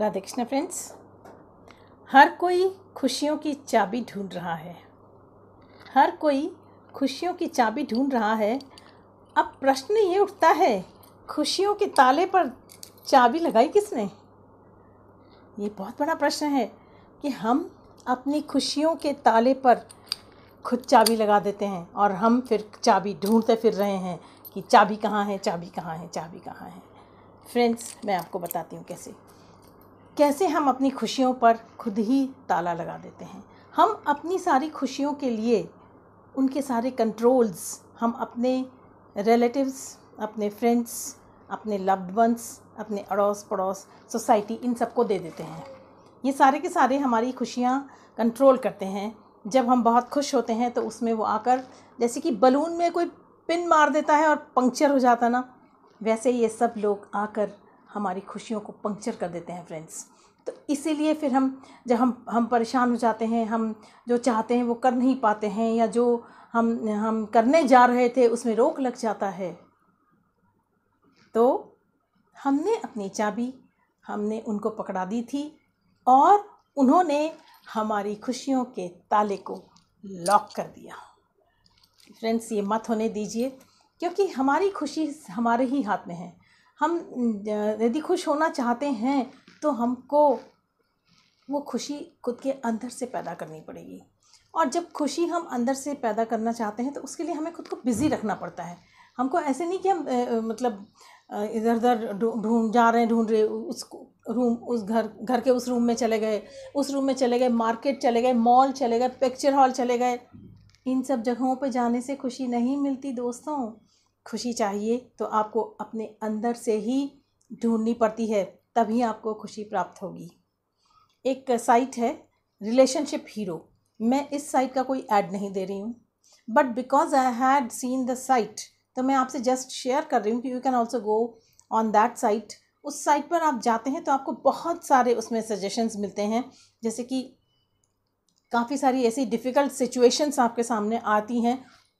Radhe Krishna friends हर कोई खुशियों की चाबी ढूंढ रहा है हर कोई खुशियों की चाबी ढूंढ रहा है अब प्रश्न ये उठता है खुशियों के ताले पर चाबी लगाई किसने ये बहुत बड़ा प्रश्न है कि हम अपनी खुशियों के ताले पर खुद चाबी लगा देते हैं और हम फिर चाबी ढूंढते फिर रहे हैं कि चाबी कहाँ है चाबी कहाँ है चाबी कहाँ है फ्रेंड्स मैं आपको बताती हूँ कैसे कैसे हम अपनी खुशियों पर खुद ही ताला लगा देते हैं हम अपनी सारी खुशियों के लिए उनके सारे कंट्रोल्स हम अपने रिलेटिव्स अपने फ्रेंड्स अपने लव्ड वंस अपने अड़ोस पड़ोस सोसाइटी इन सबको दे देते हैं ये सारे के सारे हमारी खुशियाँ कंट्रोल करते हैं जब हम बहुत खुश होते हैं तो उसमें वो आकर जैसे कि बलून में कोई पिन मार देता है और पंक्चर हो जाता ना वैसे ये सब लोग आकर हमारी खुशियों को पंक्चर कर देते हैं फ्रेंड्स तो इसीलिए फिर हम जब हम हम परेशान हो जाते हैं हम जो चाहते हैं वो कर नहीं पाते हैं या जो हम हम करने जा रहे थे उसमें रोक लग जाता है तो हमने अपनी चाबी हमने उनको पकड़ा दी थी और उन्होंने हमारी खुशियों के ताले को लॉक कर दिया फ्रेंड्स ये मत होने दीजिए क्योंकि हमारी खुशी हमारे ही हाथ में है हम यदि खुश होना चाहते हैं तो हमको वो खुशी खुद के अंदर से पैदा करनी पड़ेगी और जब खुशी हम अंदर से पैदा करना चाहते हैं तो उसके लिए हमें खुद को बिज़ी रखना पड़ता है हमको ऐसे नहीं कि हम ए, मतलब इधर उधर ढूंढ जा रहे हैं ढूंढ रहे उस रूम उस घर घर के उस रूम में चले गए उस रूम में चले गए मार्केट चले गए मॉल चले गए पिक्चर हॉल चले गए इन सब जगहों पर जाने से खुशी नहीं मिलती दोस्तों खुशी चाहिए तो आपको अपने अंदर से ही ढूंढनी पड़ती है तभी आपको खुशी प्राप्त होगी एक साइट है रिलेशनशिप हीरो मैं इस साइट का कोई ऐड नहीं दे रही हूँ but because I had seen the site तो मैं आपसे जस्ट शेयर कर रही हूँ कि you can also go on that site उस साइट पर आप जाते हैं तो आपको बहुत सारे उसमें सजेशंस मिलते हैं जैसे कि काफ़ी सारी ऐसी डिफ़िकल्ट सिचुएशंस आपके सामने आती हैं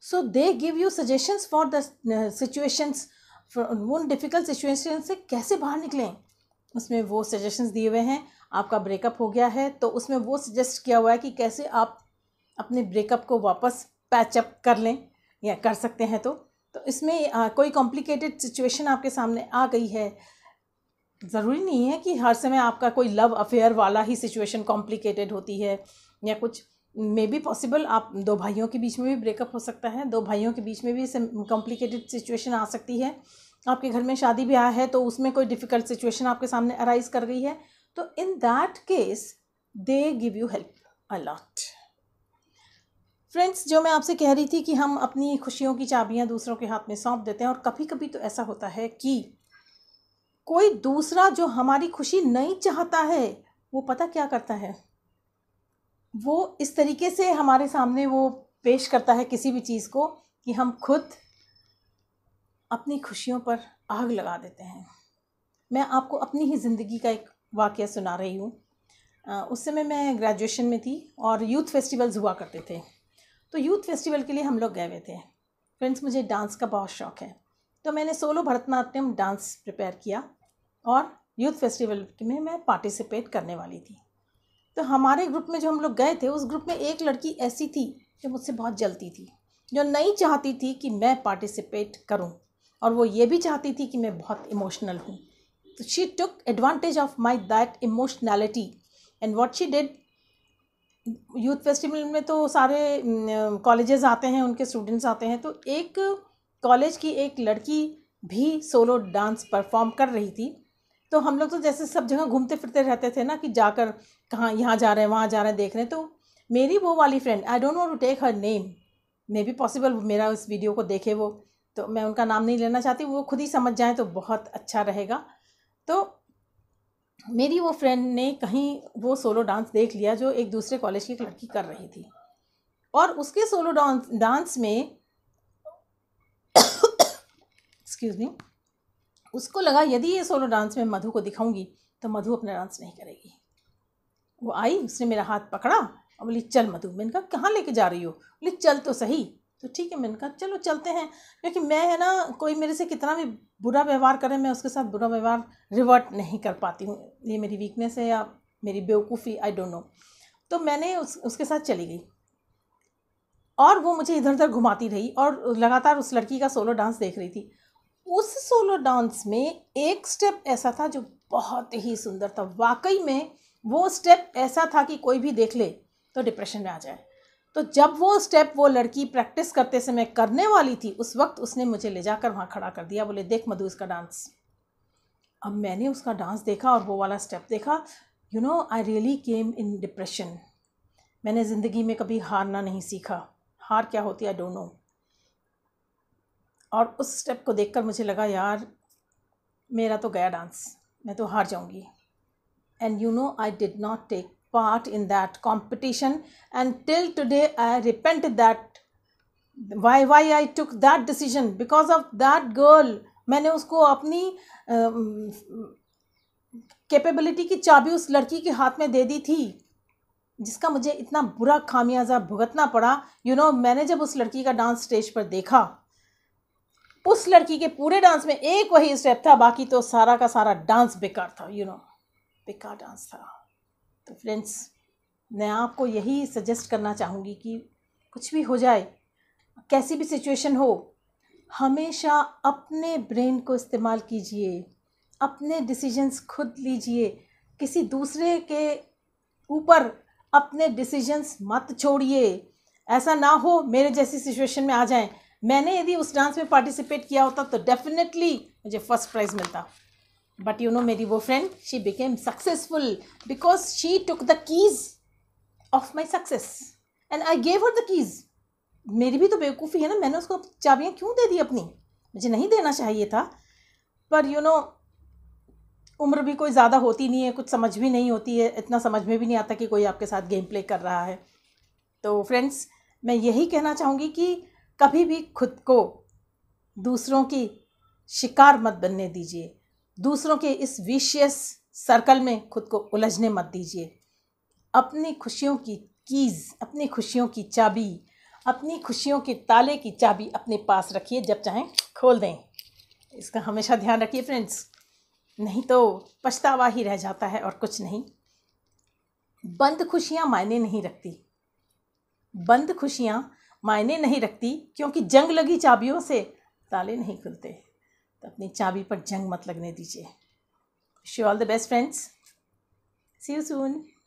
so they give you suggestions for the situations उन डिफ़िकल्ट सिचुएशन से कैसे बाहर निकलें उसमें वो सजेशंस दिए हुए हैं आपका ब्रेकअप हो गया है तो उसमें वो सजेस्ट किया हुआ है कि कैसे आप अपने ब्रेकअप को वापस पैचअप कर लें या कर सकते हैं तो तो इसमें आ, कोई कॉम्प्लिकेटेड सिचुएशन आपके सामने आ गई है ज़रूरी नहीं है कि हर समय आपका कोई लव अफेयर वाला ही सिचुएशन कॉम्प्लिकेटेड होती है या कुछ मे बी पॉसिबल आप दो भाइयों के बीच में भी ब्रेकअप हो सकता है दो भाइयों के बीच में भी कॉम्प्लिकेटेड सिचुएशन आ सकती है आपके घर में शादी ब्याह है तो उसमें कोई डिफ़िकल्ट सिचुएशन आपके सामने अराइज कर गई है तो in that case they give you help a lot friends जो मैं आपसे कह रही थी कि हम अपनी खुशियों की चाबियां दूसरों के हाथ में सौंप देते हैं और कभी कभी तो ऐसा होता है कि कोई दूसरा जो हमारी खुशी नहीं चाहता है वो पता क्या करता है वो इस तरीके से हमारे सामने वो पेश करता है किसी भी चीज़ को कि हम खुद अपनी खुशियों पर आग लगा देते हैं मैं आपको अपनी ही ज़िंदगी का एक वाक़ सुना रही हूँ उस समय मैं ग्रेजुएशन में थी और यूथ फेस्टिवल्स हुआ करते थे तो यूथ फेस्टिवल के लिए हम लोग गए हुए थे फ्रेंड्स मुझे डांस का बहुत शौक़ है तो मैंने सोलो भरतनाट्यम डांस प्रिपेयर किया और यूथ फेस्टिवल में मैं पार्टिसिपेट करने वाली थी तो हमारे ग्रुप में जो हम लोग गए थे उस ग्रुप में एक लड़की ऐसी थी जो मुझसे बहुत जलती थी जो नहीं चाहती थी कि मैं पार्टिसिपेट करूं और वो ये भी चाहती थी कि मैं बहुत इमोशनल हूँ तो she took advantage of my that emotionality and what she did youth festival में तो सारे कॉलेजेस आते हैं उनके स्टूडेंट्स आते हैं तो एक कॉलेज की एक लड़की भी सोलो डांस परफॉर्म कर रही थी तो हम लोग तो जैसे सब जगह घूमते फिरते रहते थे ना कि जाकर कहाँ यहाँ जा रहे हैं वहाँ जा रहे हैं देख रहे हैं तो मेरी वो वाली friend I don't want to take her name may be possible मेरा उस वीडियो को देखे वो तो मैं उनका नाम नहीं लेना चाहती वो खुद ही समझ जाए तो बहुत अच्छा रहेगा तो मेरी वो फ्रेंड ने कहीं वो सोलो डांस देख लिया जो एक दूसरे कॉलेज की लड़की कर रही थी और उसके सोलो डांस डांस में एक्सक्यूज़ मी उसको लगा यदि ये सोलो डांस में मधु को दिखाऊंगी तो मधु अपना डांस नहीं करेगी वो आई उसने मेरा हाथ पकड़ा और बोली चल मधु मैंने कहा कहाँ लेके जा रही हो बोली चल तो सही तो ठीक है मैंने कहा चलो चलते हैं क्योंकि मैं है ना कोई मेरे से कितना भी बुरा व्यवहार करे मैं उसके साथ बुरा व्यवहार रिवर्ट नहीं कर पाती हूँ ये मेरी वीकनेस है या मेरी बेवकूफ़ी आई डोंट नो तो मैंने उस उसके साथ चली गई और वो मुझे इधर उधर घुमाती रही और लगातार उस लड़की का सोलो डांस देख रही थी उस सोलो डांस में एक स्टेप ऐसा था जो बहुत ही सुंदर था वाकई में वो स्टेप ऐसा था कि कोई भी देख ले तो डिप्रेशन में आ जाए तो जब वो स्टेप वो लड़की प्रैक्टिस करते समय करने वाली थी उस वक्त उसने मुझे ले जाकर वहाँ खड़ा कर दिया बोले देख मधु इसका डांस अब मैंने उसका डांस देखा और वो वाला स्टेप देखा you know I really came in depression मैंने ज़िंदगी में कभी हारना नहीं सीखा हार क्या होती आई डोंट नो और उस स्टेप को देखकर मुझे लगा यार मेरा तो गया डांस मैं तो हार जाऊंगी and you know I did not take part in that competition and till today I repent that why why I took that decision because of that girl मैंने उसको अपनी कैपेबिलिटी की चाबी उस लड़की के हाथ में दे दी थी जिसका मुझे इतना बुरा खामियाजा भुगतना पड़ा यू you नो know, मैंने जब उस लड़की का डांस स्टेज पर देखा उस लड़की के पूरे डांस में एक वही स्टेप था बाकी तो सारा का सारा डांस बेकार था यू you नो know, बेकार डांस था तो फ्रेंड्स मैं आपको यही सजेस्ट करना चाहूँगी कि कुछ भी हो जाए कैसी भी सिचुएशन हो हमेशा अपने ब्रेन को इस्तेमाल कीजिए अपने डिसीजंस खुद लीजिए किसी दूसरे के ऊपर अपने डिसीजंस मत छोड़िए ऐसा ना हो मेरे जैसी सिचुएशन में आ जाएं मैंने यदि उस डांस में पार्टिसिपेट किया होता तो डेफिनेटली मुझे फर्स्ट प्राइज़ मिलता बट यू नो मेरी वो friend she became successful because she took the keys of my success and I gave her the keys मेरी भी तो बेवकूफ़ी है ना मैंने उसको चाबियाँ क्यों दे दी अपनी मुझे नहीं देना चाहिए था पर यू नो उम्र भी कोई ज़्यादा होती नहीं है कुछ समझ भी नहीं होती है इतना समझ में भी नहीं आता कि कोई आपके साथ गेम प्ले कर रहा है तो फ्रेंड्स मैं यही कहना चाहूँगी कि कभी भी खुद को दूसरों की शिकार मत बनने दीजिए दूसरों के इस विशियस सर्कल में खुद को उलझने मत दीजिए अपनी खुशियों की कीज़ अपनी खुशियों की चाबी अपनी खुशियों के ताले की चाबी अपने पास रखिए जब चाहें खोल दें इसका हमेशा ध्यान रखिए फ्रेंड्स नहीं तो पछतावा ही रह जाता है और कुछ नहीं बंद खुशियाँ मायने नहीं रखती बंद खुशियाँ मायने नहीं रखती क्योंकि जंग लगी चाबियों से ताले नहीं खुलते तो अपनी चाबी पर जंग मत लगने दीजिए शी all the best friends see you soon